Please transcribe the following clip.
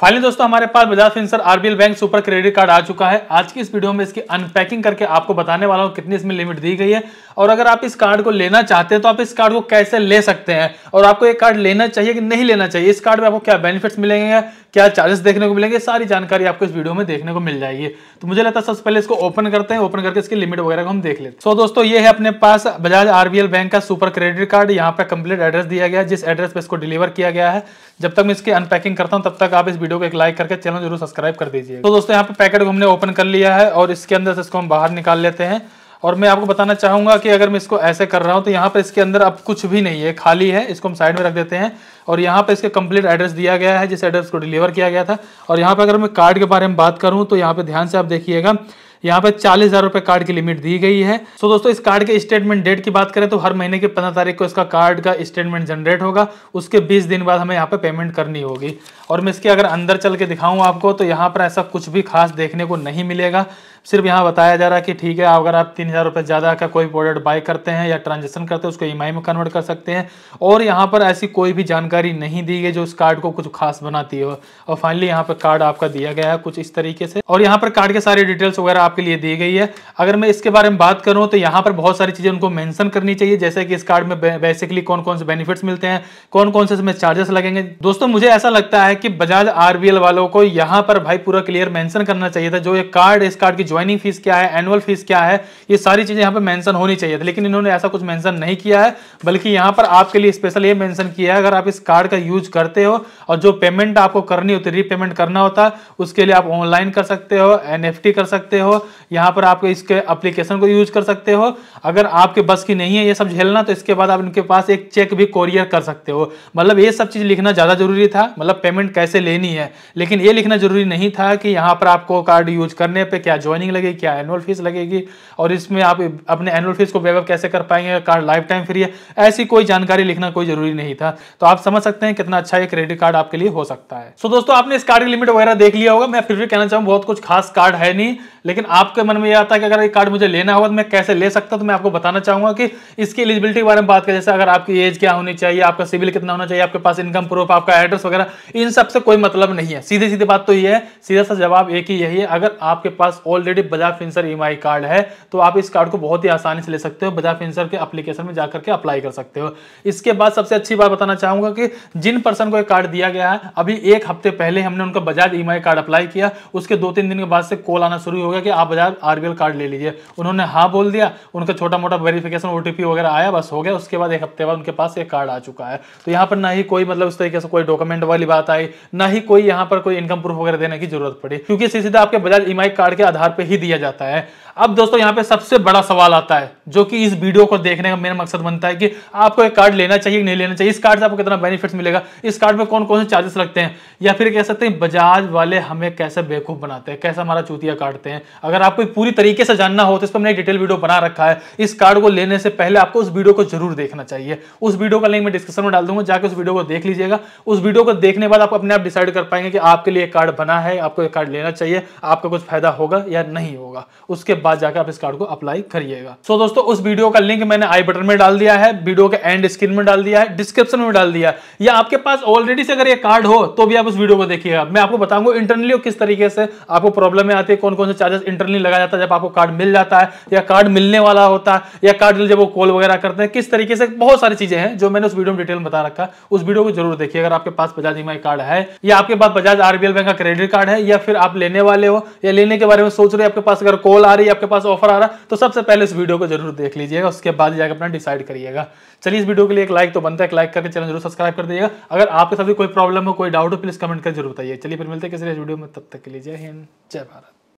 finally दोस्तों हमारे पास Bajaj Finserv RBL bank super credit card आ चुका है आज की इस वीडियो में इसकी अनपैकिंग करके आपको बताने वाला हूँ कितनी इसमें लिमिट दी गई है और अगर आप इस कार्ड को लेना चाहते हैं तो आप इस कार्ड को कैसे ले सकते हैं और आपको ये कार्ड लेना चाहिए कि नहीं लेना चाहिए इस कार्ड में आपको क्या बेनिफिट्स मिलेंगे क्या चार्जेस देखने को मिलेंगे सारी जानकारी आपको इस वीडियो में देखने को मिल जाएगी तो मुझे लगता है सबसे पहले इसको ओपन करते हैं ओपन करके इसकी लिमिट वगैरह को हम देख लेते सो दोस्तों ये है अपने पास बजाज आरबीएल बैंक का सुपर क्रेडिट कार्ड यहाँ पर कंप्लीट एड्रेस दिया गया जिस एड्रेस पर इसको डिलीवर किया गया है जब तक मैं इसकी अनपैकिंग करता हूँ तब तक आप इस वीडियो को एक लाइक करके चैनल जरूर सब्सक्राइब कर दीजिए तो दोस्तों यहाँ पे पैकेट को हमने ओपन कर लिया है और इसके अंदर से इसको हम बाहर निकाल लेते हैं और मैं आपको बताना चाहूंगा कि अगर मैं इसको ऐसे कर रहा हूँ तो यहाँ पर इसके अंदर अब कुछ भी नहीं है खाली है इसको हम साइड में रख देते हैं और यहाँ पर इसके कंप्लीट एड्रेस दिया गया है जिस एड्रेस को डिलीवर किया गया था और यहाँ पर अगर मैं कार्ड के बारे में बात करूँ तो यहाँ पर ध्यान से आप देखिएगा यहाँ पे चालीस हज़ार रुपये कार्ड की लिमिट दी गई है सो so, दोस्तों इस कार्ड के स्टेटमेंट डेट की बात करें तो हर महीने की पंद्रह तारीख को इसका कार्ड का स्टेटमेंट जनरेट होगा उसके बीस दिन बाद हमें यहाँ पे पेमेंट करनी होगी और मैं इसके अगर अंदर चल के दिखाऊँ आपको तो यहाँ पर ऐसा कुछ भी खास देखने को नहीं मिलेगा सिर्फ यहाँ बताया जा रहा है कि ठीक है अगर आप तीन हज़ार रुपये ज़्यादा का कोई प्रोडक्ट बाय करते हैं या ट्रांजेक्शन करते हैं उसको ई e में कन्वर्ट कर सकते हैं और यहाँ पर ऐसी कोई भी जानकारी नहीं दी गई जो इस कार्ड को कुछ खास बनाती हो और फाइनली यहाँ पर कार्ड आपका दिया गया है कुछ इस तरीके से और यहाँ पर कार्ड के सारे डिटेल्स वगैरह आपके लिए दी गई है अगर मैं इसके बारे में बात करूँ तो यहाँ पर बहुत सारी चीज़ें उनको मैंसन करनी चाहिए जैसे कि इस कार्ड में बेसिकली कौन कौन से बेनिफिट्स मिलते हैं कौन कौन से इसमें चार्जेस लगेंगे दोस्तों मुझे ऐसा लगता है कि बजाज आर वालों को यहाँ पर भाई पूरा क्लियर मैंसन करना चाहिए था जो ये कार्ड इस कार्ड की ज्वाइनिंग फीस क्या है एनुअल फीस क्या है ये सारी चीजें यहाँ पर मैंशन होनी चाहिए लेकिन इन्होंने ऐसा कुछ मेंशन नहीं किया है बल्कि यहाँ पर आपके लिए स्पेशल ये मैंसन किया है अगर आप इस कार्ड का यूज करते हो और जो पेमेंट आपको करनी होती है रीपेमेंट करना होता है उसके लिए आप ऑनलाइन कर सकते हो एन कर सकते हो यहाँ पर आप इसके अप्लीकेशन को यूज कर सकते हो अगर आपके बस की नहीं है ये सब झेलना तो इसके बाद आप इनके पास एक चेक भी कोरियर कर सकते हो मतलब ये सब चीज़ लिखना ज़्यादा जरूरी था मतलब पेमेंट कैसे लेनी है लेकिन ये लिखना जरूरी नहीं था कि यहाँ पर आपको कार्ड यूज करने पर क्या ज्वाइनिंग ट्रेनिंग लगेगी क्या एनुअल फीस लगेगी और इसमें आप अपने एनुअल फीस को वेबअप कैसे कर पाएंगे कार्ड लाइफ टाइम फ्री है ऐसी कोई जानकारी लिखना कोई जरूरी नहीं था तो आप समझ सकते हैं कितना अच्छा ये क्रेडिट कार्ड आपके लिए हो सकता है सो so, दोस्तों आपने इस कार्ड की लिमिट वगैरह देख लिया होगा मैं फिर भी कहना चाहूँ बहुत कुछ खास कार्ड है नहीं लेकिन आपके मन में यह आता है कि अगर ये कार्ड मुझे लेना होगा तो मैं कैसे ले सकता हूँ तो मैं आपको बताना चाहूंगा कि इसकी एलिजिबिलिटी के बारे में बात करें जैसे अगर आपकी एज क्या होनी चाहिए आपका सिविल कितना होना चाहिए आपके पास इनकम प्रूफ आपका एड्रेस वगैरह इन सबसे कोई मतलब नहीं है सीधे सीधे बात तो ये है सीधा सा जवाब एक ही यही है अगर आपके पास already already Bajaj Finserv E card है तो आप इस कार्ड को बहुत ही आसानी से ले सकते हो बजाज फिंसर के अप्लीकेशन में जाकर के अप्लाई कर सकते हो इसके बाद सबसे अच्छी बात बताना चाहूंगा कि जिन पर्सन को ये कार्ड दिया गया है अभी एक हफ्ते पहले हमने उनका बजाज ई कार्ड अप्लाई किया उसके दो तीन दिन के बाद से कॉल आना शुरू हो गया कि आप बजाज आरबीएल कार्ड ले लीजिए उन्होंने हाँ बोल दिया उनका छोटा मोटा वेरिफिकेशन ओटीपी वगैरह आया बस हो गया उसके बाद एक हफ्ते बाद उनके पास ये कार्ड आ चुका है तो यहाँ पर ना ही कोई मतलब उस तरीके से कोई डॉक्यूमेंट वाली बात आई ना ही कोई यहाँ पर कोई इनकम प्रूफ वगैरह देने की जरूरत पड़ी क्योंकि सीधे आपके बजाज ई कार्ड के आधार पे ही दिया जाता है अब दोस्तों यहाँ पे सबसे बड़ा सवाल आता है जो कि इस वीडियो को देखने का मेरा मकसद बनता है कि आपको एक कार्ड लेना चाहिए नहीं लेना चाहिए इस कार्ड से आपको कितना बेनिफिट्स मिलेगा इस कार्ड में कौन कौन से चार्जेस लगते हैं या फिर कह सकते हैं बजाज वाले हमें कैसे बेवकूफ़ बनाते हैं कैसे हमारा चूतिया काटते हैं अगर आपको पूरी तरीके से जानना हो तो इस पर हमने डिटेल वीडियो बना रखा है इस कार्ड को लेने से पहले आपको उस वीडियो को जरूर देखना चाहिए उस वीडियो का लिंक मैं डिस्क्रिप्शन में डाल दूंगा जाकर उस वीडियो को देख लीजिएगा उस वीडियो को देखने बाद आप अपने आप डिसाइड कर पाएंगे कि आपके लिए कार्ड बना है आपको ये कार्ड लेना चाहिए आपका कुछ फायदा होगा या नहीं होगा उसके बाद जाकर आप इस कार्ड को अप्लाई करिएगा सो दोस्तों उस वीडियो का लिंक मैंने आई बटन में डाल दिया है वीडियो के एंड स्क्रीन में डाल दिया है डिस्क्रिप्शन में डाल दिया या आपके पास ऑलरेडी से अगर ये कार्ड हो तो भी आप आप उस वीडियो को देखिए आप मैं आपको बताऊंगा इंटरनली किस तरीके से आपको प्रॉब्लम में आती है कौन कौन से चार्जेस इंटरनली लगाया जाता है जब आपको कार्ड मिल जाता है या कार्ड मिलने वाला होता है या कार्ड जब वो कॉल वगैरह करते हैं किस तरीके से बहुत सारी चीजें हैं जो मैंने उस वीडियो में डिटेल बता रखा उस वीडियो को जरूर देखिए अगर आपके पास बजाज ई कार्ड है या आपके पास बजाज आरबीएल बैंक का क्रेडिट कार्ड है या फिर आप लेने वाले हो या लेने के बारे में सोच रहे हो आपके पास अगर कॉल आ रही है आपके पास ऑफर आ रहा है तो सबसे पहले इस वीडियो को जरूर देख लीजिएगा उसके बाद जाकर अपना डिसाइड करिएगा चलिए इस वीडियो के लिए एक लाइक तो बनता है लाइक करके चैनल जरूर सब्सक्राइब कर दीजिएगा अगर आपके साथ भी कोई प्रॉब्लम हो कोई डाउट हो प्लीज कमेंट कर जरूर बताइए चलिए फिर मिलते हैं किसी वीडियो में तब तक के लिए जय हिंद जय भारत